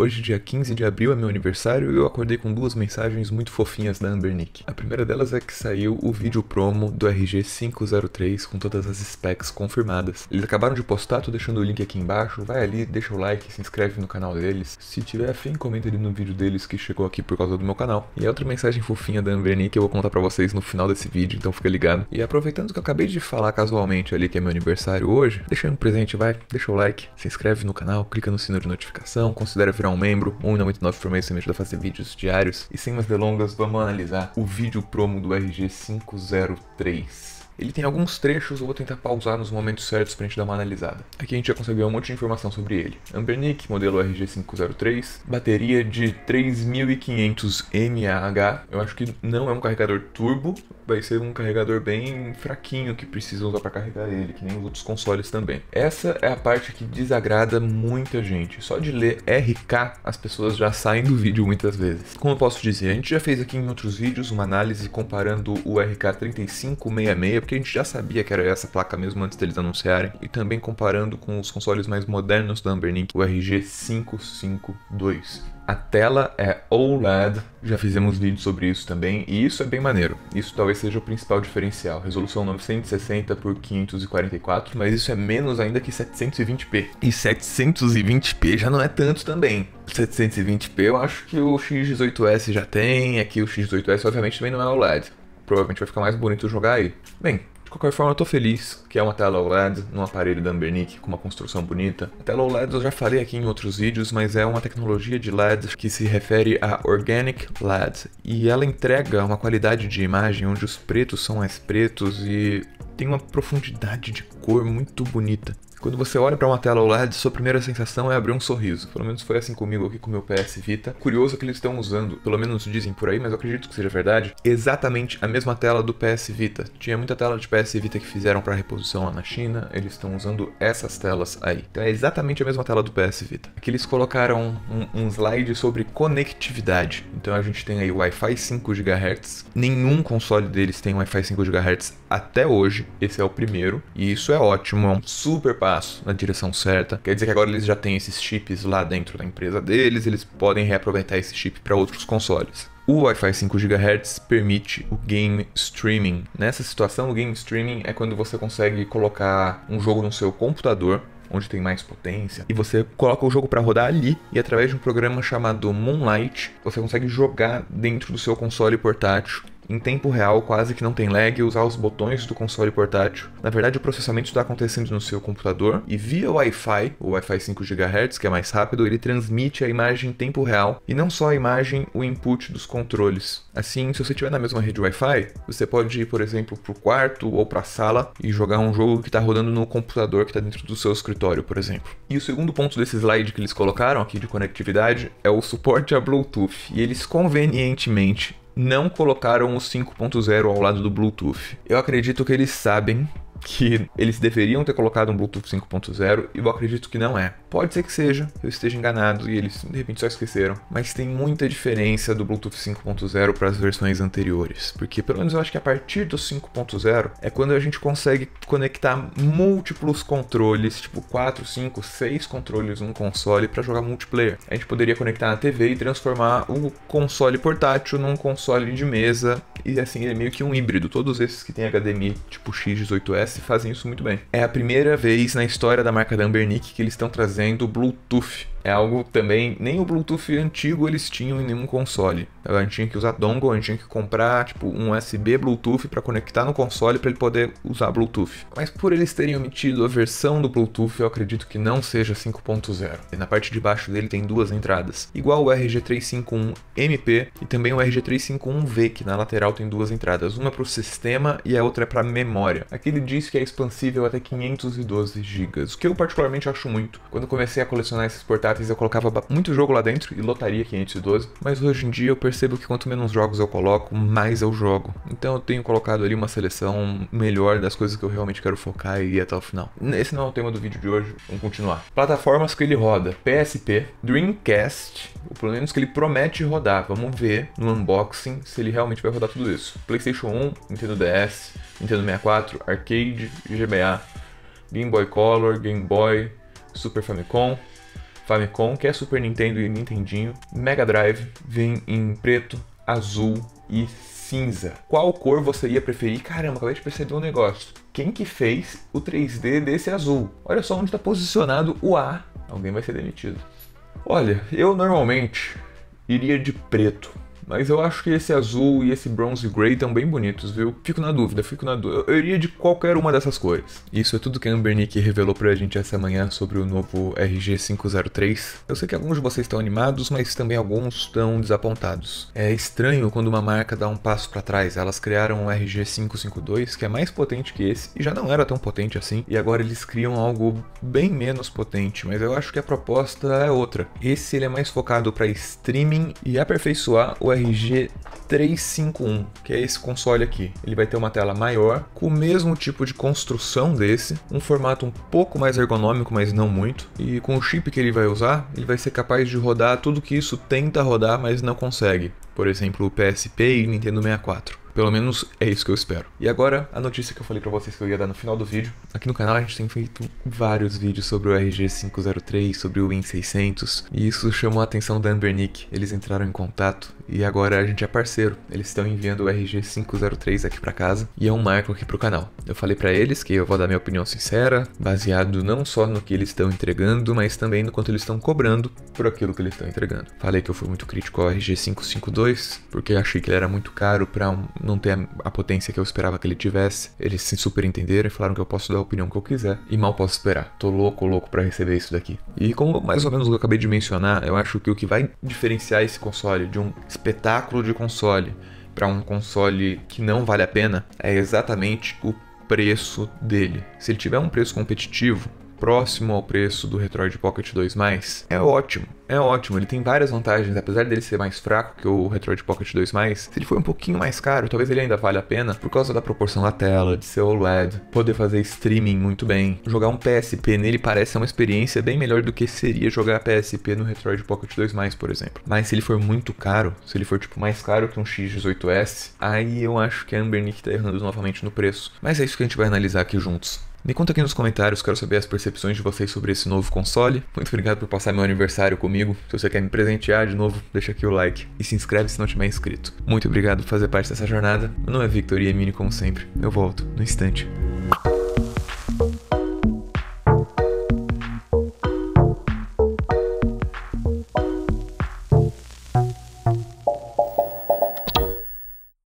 Hoje, dia 15 de abril, é meu aniversário e eu acordei com duas mensagens muito fofinhas da Ambernick. A primeira delas é que saiu o vídeo promo do RG503 com todas as specs confirmadas. Eles acabaram de postar, tô deixando o link aqui embaixo, vai ali, deixa o like, se inscreve no canal deles. Se tiver afim, comenta ali no vídeo deles que chegou aqui por causa do meu canal. E a outra mensagem fofinha da Ambernick eu vou contar pra vocês no final desse vídeo, então fica ligado. E aproveitando que eu acabei de falar casualmente ali que é meu aniversário hoje, deixa um presente, vai, deixa o like, se inscreve no canal, clica no sino de notificação, considera virar um membro, 1,99 por mês você me ajuda a fazer vídeos diários. E sem mais delongas, vamos analisar o vídeo promo do RG503. Ele tem alguns trechos, eu vou tentar pausar nos momentos certos pra gente dar uma analisada. Aqui a gente já conseguiu um monte de informação sobre ele. Ampernic, modelo RG503, bateria de 3500 mAh. Eu acho que não é um carregador turbo, vai ser um carregador bem fraquinho que precisa usar para carregar ele, que nem os outros consoles também. Essa é a parte que desagrada muita gente. Só de ler RK, as pessoas já saem do vídeo muitas vezes. Como eu posso dizer, a gente já fez aqui em outros vídeos uma análise comparando o RK 3566 porque a gente já sabia que era essa placa mesmo antes deles anunciarem, e também comparando com os consoles mais modernos da Ambernic, o RG552. A tela é OLED, já fizemos vídeo sobre isso também, e isso é bem maneiro. Isso talvez seja o principal diferencial. Resolução 960 por 544, mas isso é menos ainda que 720p. E 720p já não é tanto também. 720p eu acho que o X18S já tem, aqui é o X18S obviamente também não é OLED provavelmente vai ficar mais bonito jogar aí. Bem, de qualquer forma, eu tô feliz que é uma tela OLED num aparelho da Ambernic com uma construção bonita. A tela OLED eu já falei aqui em outros vídeos, mas é uma tecnologia de LED que se refere a Organic LED. E ela entrega uma qualidade de imagem onde os pretos são mais pretos e tem uma profundidade de cor muito bonita. Quando você olha para uma tela OLED, sua primeira sensação é abrir um sorriso. Pelo menos foi assim comigo aqui com o meu PS Vita. Curioso que eles estão usando, pelo menos dizem por aí, mas eu acredito que seja verdade, exatamente a mesma tela do PS Vita. Tinha muita tela de PS Vita que fizeram para reposição lá na China, eles estão usando essas telas aí. Então é exatamente a mesma tela do PS Vita. Aqui eles colocaram um, um slide sobre conectividade. Então a gente tem aí Wi-Fi 5 GHz. Nenhum console deles tem Wi-Fi 5 GHz até hoje. Esse é o primeiro. E isso é ótimo, é um super passo na direção certa. Quer dizer que agora eles já têm esses chips lá dentro da empresa deles, eles podem reaproveitar esse chip para outros consoles. O Wi-Fi 5 GHz permite o game streaming. Nessa situação, o game streaming é quando você consegue colocar um jogo no seu computador onde tem mais potência, e você coloca o jogo para rodar ali e através de um programa chamado Moonlight, você consegue jogar dentro do seu console portátil em tempo real, quase que não tem lag, usar os botões do console portátil. Na verdade, o processamento está acontecendo no seu computador e via Wi-Fi, o Wi-Fi 5 GHz, que é mais rápido, ele transmite a imagem em tempo real e não só a imagem, o input dos controles. Assim, se você estiver na mesma rede Wi-Fi, você pode ir, por exemplo, para o quarto ou para a sala e jogar um jogo que está rodando no computador que está dentro do seu escritório, por exemplo. E o segundo ponto desse slide que eles colocaram aqui de conectividade é o suporte a Bluetooth. E eles convenientemente não colocaram o 5.0 ao lado do Bluetooth. Eu acredito que eles sabem que eles deveriam ter colocado um Bluetooth 5.0 e eu acredito que não é. Pode ser que seja, eu esteja enganado e eles de repente só esqueceram, mas tem muita diferença do Bluetooth 5.0 para as versões anteriores, porque pelo menos eu acho que a partir do 5.0 é quando a gente consegue conectar múltiplos controles, tipo 4, 5, 6 controles num console para jogar multiplayer. A gente poderia conectar na TV e transformar o console portátil num console de mesa e assim, ele é meio que um híbrido. Todos esses que têm HDMI tipo X18S fazem isso muito bem. É a primeira vez na história da marca da Ambernick que eles estão trazendo Bluetooth é algo também, nem o Bluetooth antigo eles tinham em nenhum console. A gente tinha que usar dongle, a gente tinha que comprar tipo um USB Bluetooth para conectar no console para ele poder usar Bluetooth. Mas por eles terem omitido a versão do Bluetooth, eu acredito que não seja 5.0. e Na parte de baixo dele tem duas entradas, igual o RG351 MP e também o RG351V, que na lateral tem duas entradas, uma para o sistema e a outra é para memória. Aqui ele diz que é expansível até 512 GB, o que eu particularmente acho muito. Quando comecei a colecionar esses portáteis vezes eu colocava muito jogo lá dentro e lotaria 512, mas hoje em dia eu percebo que quanto menos jogos eu coloco, mais eu jogo. Então eu tenho colocado ali uma seleção melhor das coisas que eu realmente quero focar e ir até o final. Esse não é o tema do vídeo de hoje, vamos continuar. Plataformas que ele roda: PSP, Dreamcast, O pelo menos que ele promete rodar. Vamos ver no unboxing se ele realmente vai rodar tudo isso. PlayStation 1, Nintendo DS, Nintendo 64, Arcade, GBA, Game Boy Color, Game Boy, Super Famicom, Famicom, que é Super Nintendo e Nintendinho, Mega Drive vem em preto, azul e cinza. Qual cor você ia preferir? Caramba, acabei de perceber um negócio. Quem que fez o 3D desse azul? Olha só onde está posicionado o A. Alguém vai ser demitido. Olha, eu normalmente iria de preto mas eu acho que esse azul e esse bronze grey estão bem bonitos, viu? Fico na dúvida, fico na dúvida. Eu iria de qualquer uma dessas cores. Isso é tudo que a Nick revelou pra gente essa manhã sobre o novo RG503. Eu sei que alguns de vocês estão animados, mas também alguns estão desapontados. É estranho quando uma marca dá um passo para trás. Elas criaram um RG552 que é mais potente que esse e já não era tão potente assim. E agora eles criam algo bem menos potente, mas eu acho que a proposta é outra. Esse ele é mais focado para streaming e aperfeiçoar o RG 351, que é esse console aqui. Ele vai ter uma tela maior, com o mesmo tipo de construção desse, um formato um pouco mais ergonômico, mas não muito, e com o chip que ele vai usar, ele vai ser capaz de rodar tudo que isso tenta rodar, mas não consegue. Por exemplo, o PSP e Nintendo 64. Pelo menos é isso que eu espero. E agora, a notícia que eu falei para vocês que eu ia dar no final do vídeo. Aqui no canal a gente tem feito vários vídeos sobre o RG503, sobre o Win600, e isso chamou a atenção da Nick. Eles entraram em contato e agora a gente é parceiro. Eles estão enviando o RG503 aqui para casa e é um marco aqui pro canal. Eu falei para eles que eu vou dar minha opinião sincera, baseado não só no que eles estão entregando, mas também no quanto eles estão cobrando por aquilo que eles estão entregando. Falei que eu fui muito crítico ao RG552 porque achei que ele era muito caro para um não ter a, a potência que eu esperava que ele tivesse. Eles se superentenderam e falaram que eu posso dar a opinião que eu quiser. E mal posso esperar. Tô louco, louco para receber isso daqui. E como mais ou menos eu acabei de mencionar, eu acho que o que vai diferenciar esse console de um espetáculo de console para um console que não vale a pena é exatamente o preço dele. Se ele tiver um preço competitivo, próximo ao preço do Retroid Pocket 2, é ótimo. É ótimo, ele tem várias vantagens, apesar dele ser mais fraco que o Retroid Pocket 2, se ele for um pouquinho mais caro, talvez ele ainda valha a pena por causa da proporção da tela, de ser OLED, poder fazer streaming muito bem. Jogar um PSP nele parece uma experiência bem melhor do que seria jogar PSP no Retroid Pocket 2, por exemplo. Mas se ele for muito caro, se ele for tipo mais caro que um X18S, aí eu acho que a Ambernick tá errando novamente no preço. Mas é isso que a gente vai analisar aqui juntos. Me conta aqui nos comentários, quero saber as percepções de vocês sobre esse novo console. Muito obrigado por passar meu aniversário comigo. Se você quer me presentear de novo, deixa aqui o like e se inscreve se não tiver inscrito. Muito obrigado por fazer parte dessa jornada. Meu nome é Victor e Mini como sempre. Eu volto no instante.